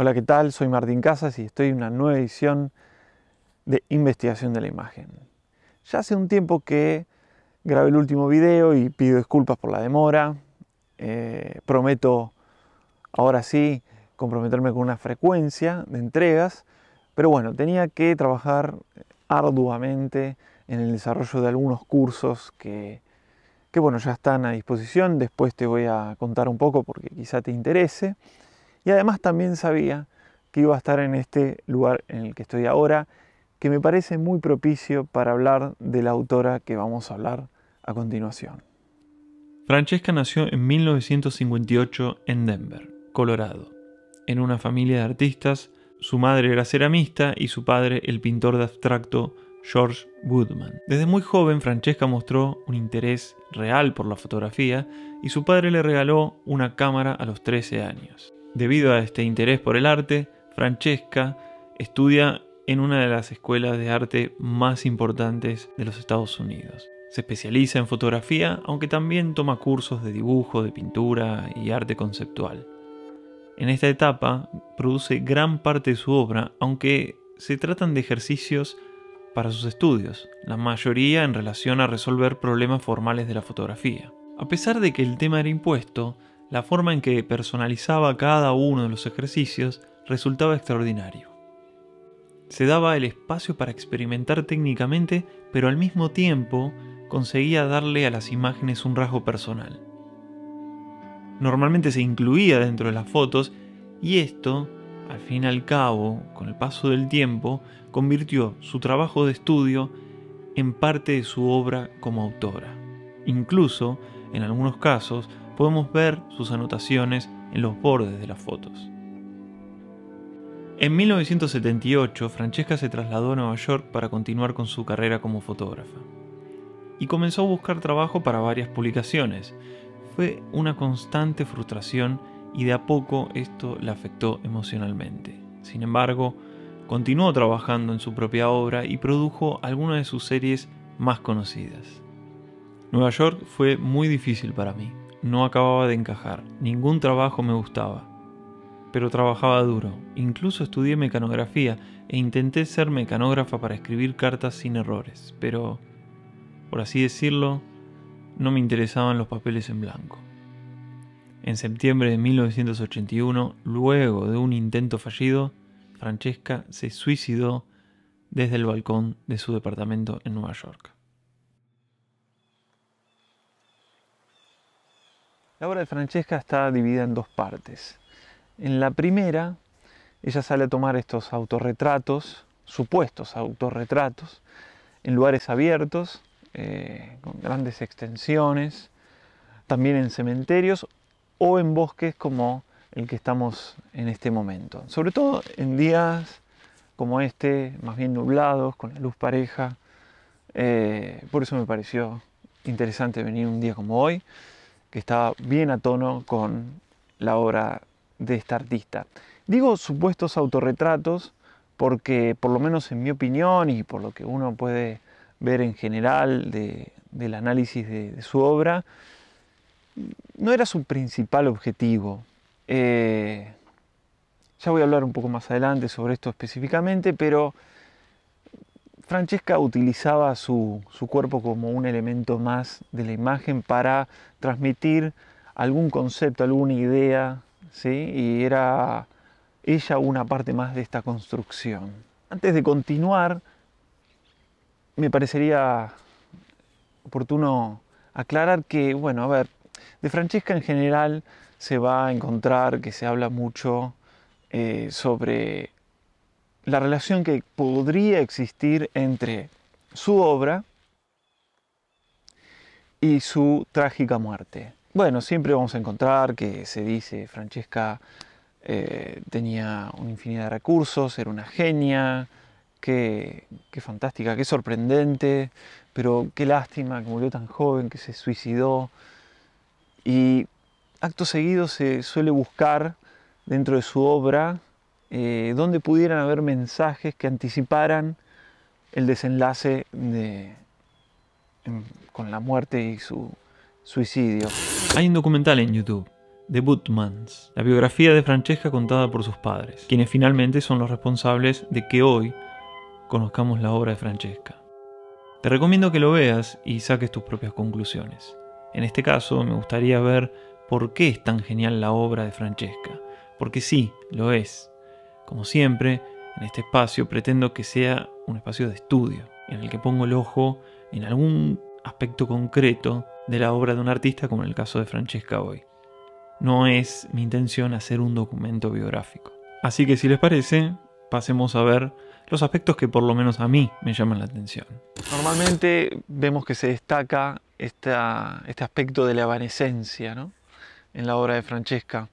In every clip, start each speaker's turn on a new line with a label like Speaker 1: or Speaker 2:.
Speaker 1: Hola, ¿qué tal? Soy Martín Casas y estoy en una nueva edición de Investigación de la Imagen. Ya hace un tiempo que grabé el último video y pido disculpas por la demora. Eh, prometo, ahora sí, comprometerme con una frecuencia de entregas, pero bueno, tenía que trabajar arduamente en el desarrollo de algunos cursos que, que bueno, ya están a disposición. Después te voy a contar un poco porque quizá te interese. Y además también sabía que iba a estar en este lugar en el que estoy ahora, que me parece muy propicio para hablar de la autora que vamos a hablar a continuación. Francesca nació en 1958 en Denver, Colorado, en una familia de artistas. Su madre era ceramista y su padre el pintor de abstracto George Woodman. Desde muy joven, Francesca mostró un interés real por la fotografía y su padre le regaló una cámara a los 13 años. Debido a este interés por el arte, Francesca estudia en una de las escuelas de arte más importantes de los Estados Unidos. Se especializa en fotografía, aunque también toma cursos de dibujo, de pintura y arte conceptual. En esta etapa produce gran parte de su obra, aunque se tratan de ejercicios para sus estudios, la mayoría en relación a resolver problemas formales de la fotografía. A pesar de que el tema era impuesto, la forma en que personalizaba cada uno de los ejercicios resultaba extraordinario. Se daba el espacio para experimentar técnicamente, pero al mismo tiempo conseguía darle a las imágenes un rasgo personal. Normalmente se incluía dentro de las fotos y esto, al fin y al cabo, con el paso del tiempo, convirtió su trabajo de estudio en parte de su obra como autora. Incluso, en algunos casos, podemos ver sus anotaciones en los bordes de las fotos. En 1978, Francesca se trasladó a Nueva York para continuar con su carrera como fotógrafa y comenzó a buscar trabajo para varias publicaciones. Fue una constante frustración y de a poco esto la afectó emocionalmente. Sin embargo, continuó trabajando en su propia obra y produjo algunas de sus series más conocidas. Nueva York fue muy difícil para mí no acababa de encajar, ningún trabajo me gustaba. Pero trabajaba duro, incluso estudié mecanografía e intenté ser mecanógrafa para escribir cartas sin errores, pero, por así decirlo, no me interesaban los papeles en blanco. En septiembre de 1981, luego de un intento fallido, Francesca se suicidó desde el balcón de su departamento en Nueva York. La obra de Francesca está dividida en dos partes. En la primera, ella sale a tomar estos autorretratos, supuestos autorretratos, en lugares abiertos, eh, con grandes extensiones, también en cementerios o en bosques como el que estamos en este momento. Sobre todo en días como este, más bien nublados, con la luz pareja. Eh, por eso me pareció interesante venir un día como hoy que estaba bien a tono con la obra de esta artista. Digo supuestos autorretratos porque por lo menos en mi opinión y por lo que uno puede ver en general del análisis de, su obra, no era su principal objetivo. Eh, ya voy a hablar un poco más adelante sobre esto específicamente, pero Francesca utilizaba su, cuerpo como un elemento más de la imagen para transmitir algún concepto, alguna idea, ¿sí? y era ella una parte más de esta construcción. Antes de continuar, me parecería oportuno aclarar que, bueno, a ver, de Francesca en general se va a encontrar que se habla mucho eh, sobre la relación que podría existir entre su obra y su trágica muerte. Bueno, siempre vamos a encontrar que se dice Francesca eh, tenía una infinidad de recursos, era una genia, qué, qué fantástica, qué sorprendente, pero qué lástima que murió tan joven, que se suicidó. Y acto seguido se suele buscar dentro de su obra eh, donde pudieran haber mensajes que anticiparan el desenlace con la muerte y su suicidio. Hay un documental en YouTube. The Bootmans, la biografía de Francesca contada por sus padres, quienes finalmente son los responsables de que hoy conozcamos la obra de Francesca. Te recomiendo que lo veas y saques tus propias conclusiones. En este caso, me gustaría ver por qué es tan genial la obra de Francesca, porque sí, lo es, como siempre, en este espacio pretendo que sea un espacio de estudio, en el que pongo el ojo en algún aspecto concreto de la obra de un artista, como en el caso de Francesca hoy. No es mi intención hacer un documento biográfico. Así que si les parece, pasemos a ver los aspectos que por lo menos a mí me llaman la atención. Normalmente vemos que se destaca este aspecto de la evanescencia en la obra de Francesca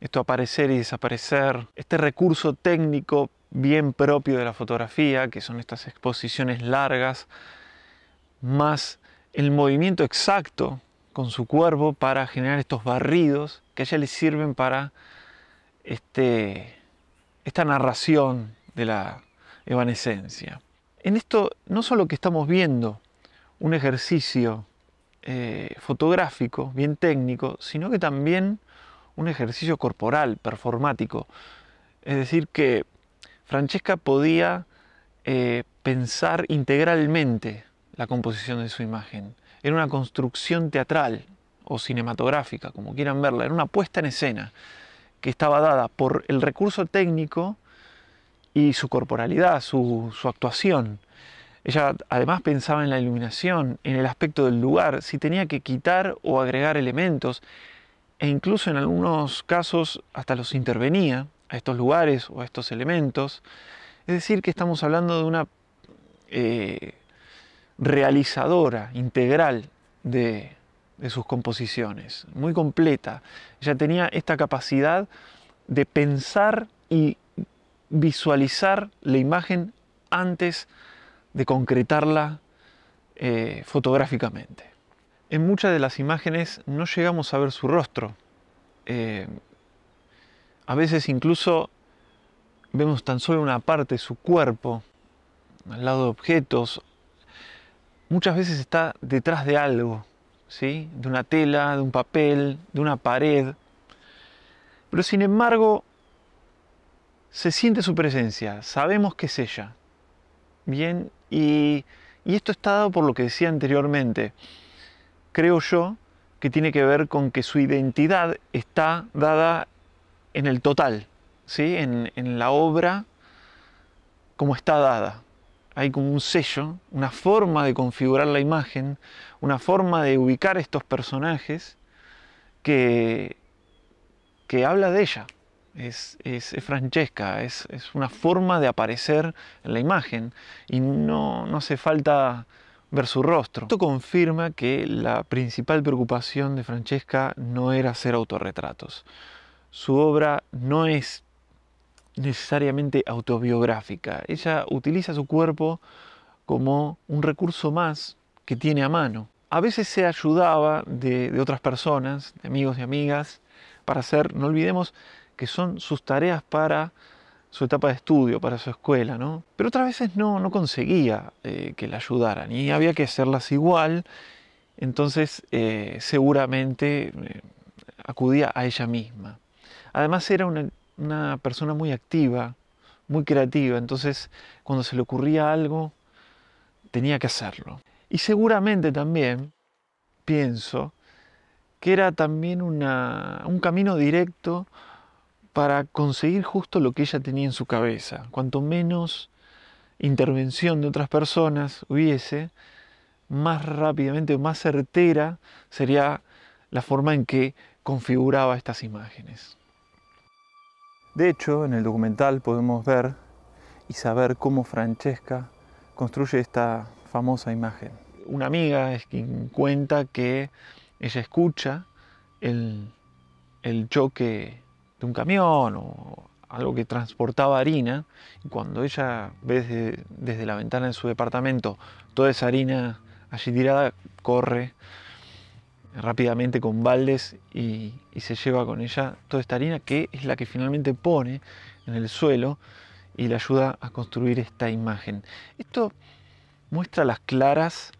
Speaker 1: esto aparecer y desaparecer, este recurso técnico bien propio de la fotografía, que son estas exposiciones largas, más el movimiento exacto con su cuerpo para generar estos barridos que a ella le sirven para este, esta narración de la evanescencia. En esto no solo que estamos viendo un ejercicio eh, fotográfico, bien técnico, sino que también un ejercicio corporal, performático. Es decir, que Francesca podía eh, pensar integralmente la composición de su imagen. Era una construcción teatral o cinematográfica, como quieran verla, era una puesta en escena que estaba dada por el recurso técnico y su corporalidad, su actuación. Ella además pensaba en la iluminación, en el aspecto del lugar, si tenía que quitar o agregar elementos, e incluso en algunos casos hasta los intervenía a estos lugares o a estos elementos. Es decir, que estamos hablando de una eh, realizadora integral de, sus composiciones, muy completa. Ella tenía esta capacidad de pensar y visualizar la imagen antes de concretarla eh, fotográficamente en muchas de las imágenes no llegamos a ver su rostro. Eh, a veces incluso vemos tan solo una parte de su cuerpo, al lado de objetos. Muchas veces está detrás de algo, ¿sí? de una tela, de un papel, de una pared. Pero sin embargo, se siente su presencia, sabemos que es ella. Bien, y esto está dado por lo que decía anteriormente creo yo, que tiene que ver con que su identidad está dada en el total, ¿sí? en, la obra como está dada. Hay como un sello, una forma de configurar la imagen, una forma de ubicar estos personajes que, que habla de ella. Es, es, Francesca, es, una forma de aparecer en la imagen y no, no hace falta ver su rostro. Esto confirma que la principal preocupación de Francesca no era hacer autorretratos. Su obra no es necesariamente autobiográfica. Ella utiliza su cuerpo como un recurso más que tiene a mano. A veces se ayudaba de, de otras personas, de amigos y amigas, para hacer, no olvidemos que son sus tareas para su etapa de estudio, para su escuela, ¿no? Pero otras veces no, no conseguía eh, que la ayudaran y había que hacerlas igual, entonces eh, seguramente eh, acudía a ella misma. Además era una, persona muy activa, muy creativa, entonces cuando se le ocurría algo tenía que hacerlo. Y seguramente también pienso que era también un camino directo para conseguir justo lo que ella tenía en su cabeza. Cuanto menos intervención de otras personas hubiese, más rápidamente o más certera sería la forma en que configuraba estas imágenes. De hecho, en el documental podemos ver y saber cómo Francesca construye esta famosa imagen. Una amiga es quien cuenta que ella escucha el, el choque de un camión o algo que transportaba harina, y cuando ella ve desde, la ventana en su departamento toda esa harina allí tirada, corre rápidamente con baldes y, se lleva con ella toda esta harina que es la que finalmente pone en el suelo y le ayuda a construir esta imagen. Esto muestra las claras.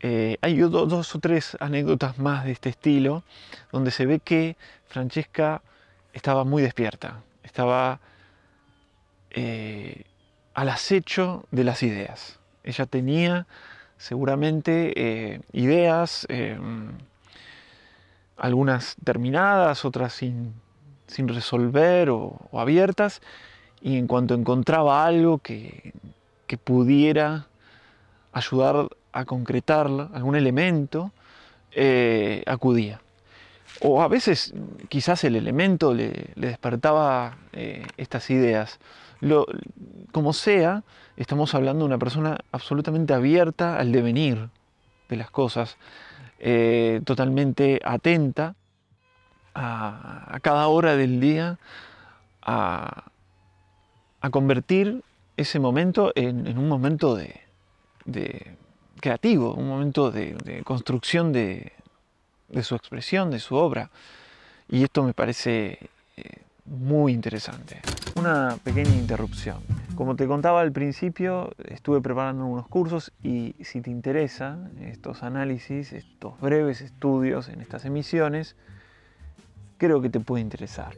Speaker 1: Eh, hay dos o tres anécdotas más de este estilo donde se ve que Francesca estaba muy despierta, estaba eh, al acecho de las ideas. Ella tenía seguramente eh, ideas, em, algunas terminadas, otras sin, resolver o, abiertas, y en cuanto encontraba algo que, que pudiera ayudar a concretarla, algún elemento, eh, acudía o a veces quizás el elemento le, despertaba eh, estas ideas. como sea, estamos hablando de una persona absolutamente abierta al devenir de las cosas, eh, totalmente atenta a, cada hora del día, a, convertir ese momento en, un momento de, creativo, un momento de construcción de, de su expresión, de su obra. Y esto me parece eh, muy interesante. Una pequeña interrupción. Como te contaba al principio, estuve preparando unos cursos y si te interesa estos análisis, estos breves estudios en estas emisiones, creo que te puede interesar.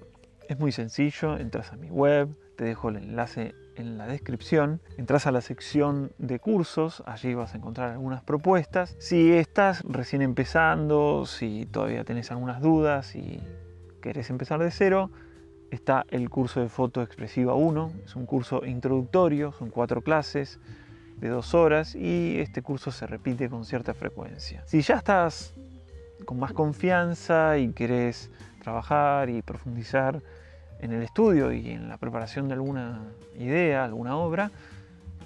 Speaker 1: Es muy sencillo, entras a mi web, te dejo el enlace en la descripción. Entras a la sección de cursos, allí vas a encontrar algunas propuestas. Si estás recién empezando, si todavía tenés algunas dudas y querés empezar de cero, está el curso de foto expresiva 1. Es un curso introductorio, son cuatro clases de dos horas y este curso se repite con cierta frecuencia. Si ya estás con más confianza y querés trabajar y profundizar en el estudio y en la preparación de alguna idea, alguna obra,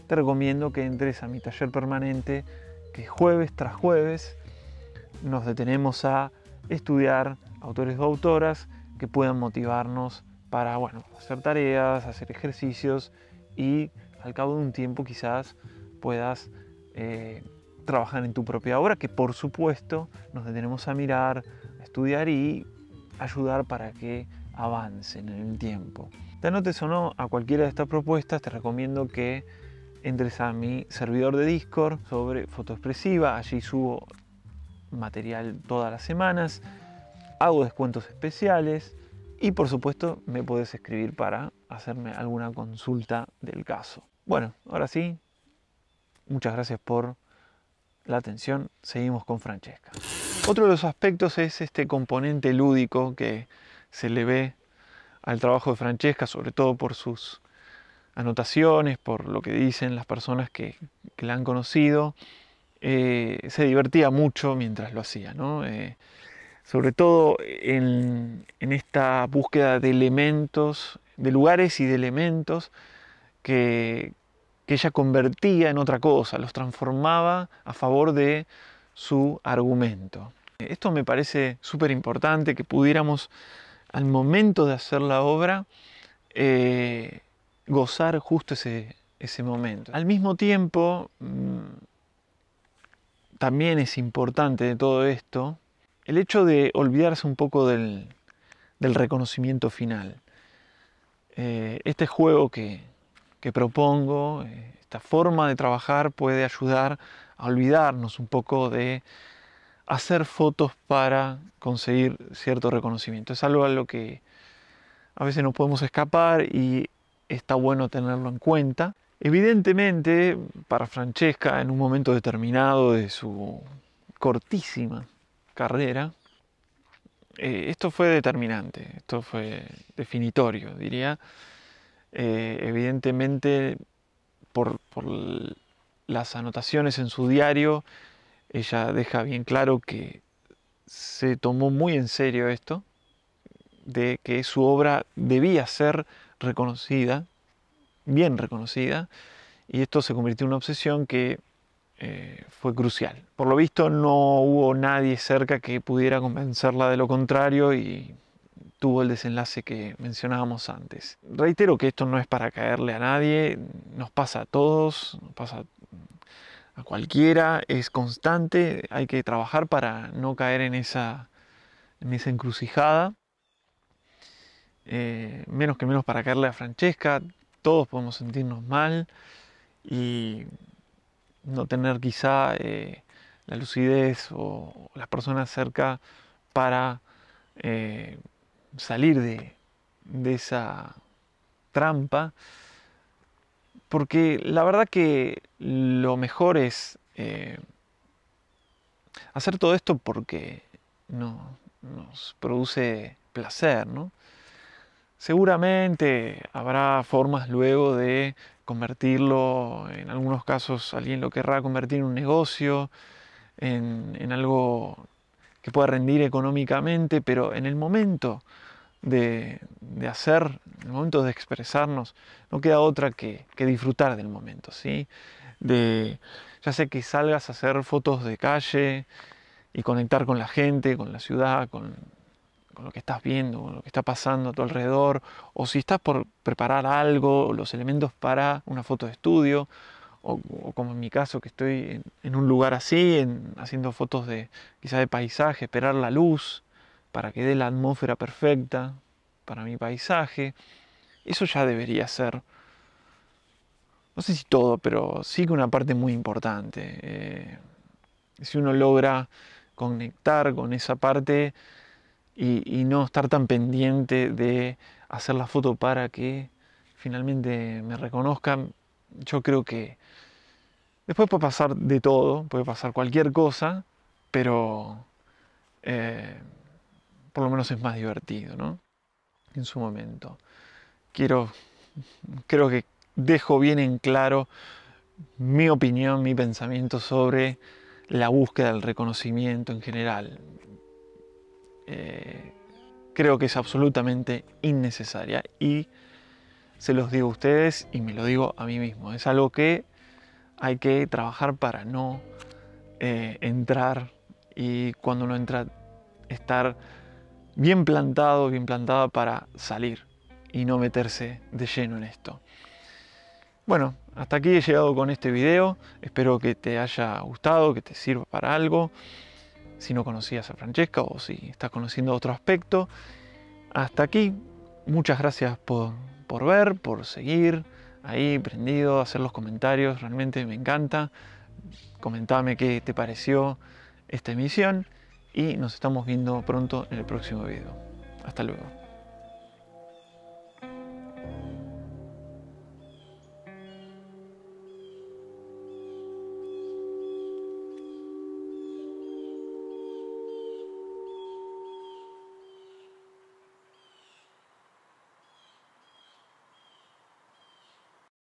Speaker 1: te recomiendo que entres a mi taller permanente, que jueves tras jueves nos detenemos a estudiar autores o autoras que puedan motivarnos para bueno, hacer tareas, hacer ejercicios y al cabo de un tiempo quizás puedas eh, trabajar en tu propia obra, que por supuesto nos detenemos a mirar, a estudiar y ayudar para que avancen en el tiempo. Te anotes o no a cualquiera de estas propuestas, te recomiendo que entres a mi servidor de Discord sobre fotoexpresiva. Allí subo material todas las semanas, hago descuentos especiales y por supuesto me puedes escribir para hacerme alguna consulta del caso. Bueno, ahora sí, muchas gracias por la atención. Seguimos con Francesca. Otro de los aspectos es este componente lúdico que se le ve al trabajo de Francesca, sobre todo por sus anotaciones, por lo que dicen las personas que, la han conocido. Eh, se divertía mucho mientras lo hacía, eh, sobre todo en, esta búsqueda de elementos, de lugares y de elementos que, que ella convertía en otra cosa, los transformaba a favor de su argumento. Esto me parece súper importante que pudiéramos al momento de hacer la obra, eh, gozar justo ese, momento. Al mismo tiempo, mm, también es importante de todo esto el hecho de olvidarse un poco del, reconocimiento final. Eh, este juego que propongo, eh, esta forma de trabajar puede ayudar a olvidarnos un poco de hacer fotos para conseguir cierto reconocimiento. Es algo a lo que a veces nos podemos escapar y está bueno tenerlo en cuenta. Evidentemente, para Francesca, en un momento determinado de su cortísima carrera, eh, esto fue determinante, esto fue definitorio, diría. Eh, evidentemente, por las anotaciones en su diario, ella deja bien claro que se tomó muy en serio esto, de que su obra debía ser reconocida, bien reconocida, y esto se convirtió en una obsesión que eh, fue crucial. Por lo visto no hubo nadie cerca que pudiera convencerla de lo contrario y tuvo el desenlace que mencionábamos antes. Reitero que esto no es para caerle a nadie, nos pasa a todos, nos pasa a a cualquiera, es constante, hay que trabajar para no caer en esa, en encrucijada. Eh, menos que menos para caerle a Francesca, todos podemos sentirnos mal y no tener quizá eh, la lucidez o las personas cerca para eh, salir de, de esa trampa porque la verdad que lo mejor es eh, hacer todo esto porque nos produce placer, Seguramente habrá formas luego de convertirlo, en algunos casos alguien lo querrá convertir en un negocio, en algo que pueda rendir económicamente, pero en el momento de, de, hacer, el momento de expresarnos, no queda otra que, disfrutar del momento, ¿sí? De, ya sé que salgas a hacer fotos de calle y conectar con la gente, con la ciudad, con, lo que estás viendo, con lo que está pasando a tu alrededor, o si estás por preparar algo, los elementos para una foto de estudio, o, como en mi caso que estoy en, un lugar así, haciendo fotos de quizá de paisaje, esperar la luz, para que dé la atmósfera perfecta para mi paisaje. Eso ya debería ser, no sé si todo, pero sí que una parte muy importante. Eh, si uno logra conectar con esa parte y, no estar tan pendiente de hacer la foto para que finalmente me reconozcan, yo creo que después puede pasar de todo, puede pasar cualquier cosa, pero... Eh, por lo menos es más divertido, ¿no? En su momento. Quiero, creo que dejo bien en claro mi opinión, mi pensamiento sobre la búsqueda del reconocimiento en general. Eh, creo que es absolutamente innecesaria y se los digo a ustedes y me lo digo a mí mismo. Es algo que hay que trabajar para no eh, entrar y cuando uno entra estar bien plantado, bien plantada para salir y no meterse de lleno en esto. Bueno, hasta aquí he llegado con este video. Espero que te haya gustado, que te sirva para algo. Si no conocías a Francesca o si estás conociendo otro aspecto. Hasta aquí. Muchas gracias por, ver, por seguir ahí prendido, hacer los comentarios. Realmente me encanta. Comentame qué te pareció esta emisión y nos estamos viendo pronto en el próximo video. Hasta luego.